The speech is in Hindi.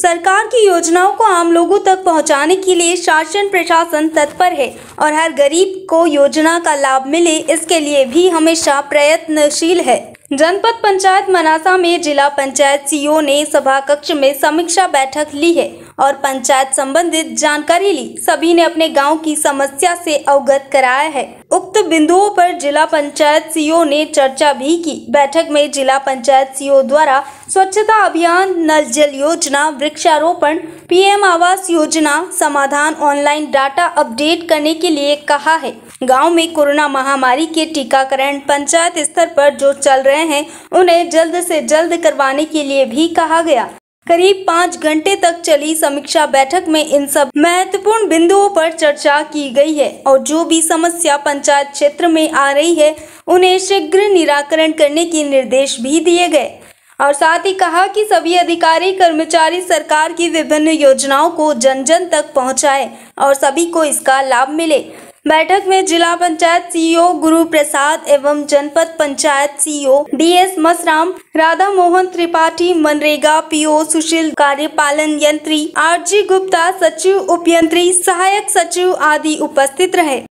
सरकार की योजनाओं को आम लोगों तक पहुंचाने के लिए शासन प्रशासन तत्पर है और हर गरीब को योजना का लाभ मिले इसके लिए भी हमेशा प्रयत्नशील है जनपद पंचायत मनासा में जिला पंचायत सीईओ ने सभा कक्ष में समीक्षा बैठक ली है और पंचायत संबंधित जानकारी ली सभी ने अपने गांव की समस्या से अवगत कराया है उक्त बिंदुओं पर जिला पंचायत सीओ ने चर्चा भी की बैठक में जिला पंचायत सीओ द्वारा स्वच्छता अभियान नल जल योजना वृक्षारोपण पीएम आवास योजना समाधान ऑनलाइन डाटा अपडेट करने के लिए कहा है गांव में कोरोना महामारी के टीकाकरण पंचायत स्तर पर जो चल रहे हैं उन्हें जल्द से जल्द करवाने के लिए भी कहा गया करीब पाँच घंटे तक चली समीक्षा बैठक में इन सब महत्वपूर्ण बिंदुओं पर चर्चा की गई है और जो भी समस्या पंचायत क्षेत्र में आ रही है उन्हें शीघ्र निराकरण करने के निर्देश भी दिए गए और साथ ही कहा कि सभी अधिकारी कर्मचारी सरकार की विभिन्न योजनाओं को जन जन तक पहुंचाएं और सभी को इसका लाभ मिले बैठक में जिला पंचायत सीईओ गुरु प्रसाद एवं जनपद panchayat CEO DS Masram Radha Mohan Tripathi MNREGA PO Sushil कार्यपालन यंत्री आर जी गुप्ता सचिव उपयंत्री सहायक सचिव आदि उपस्थित रहे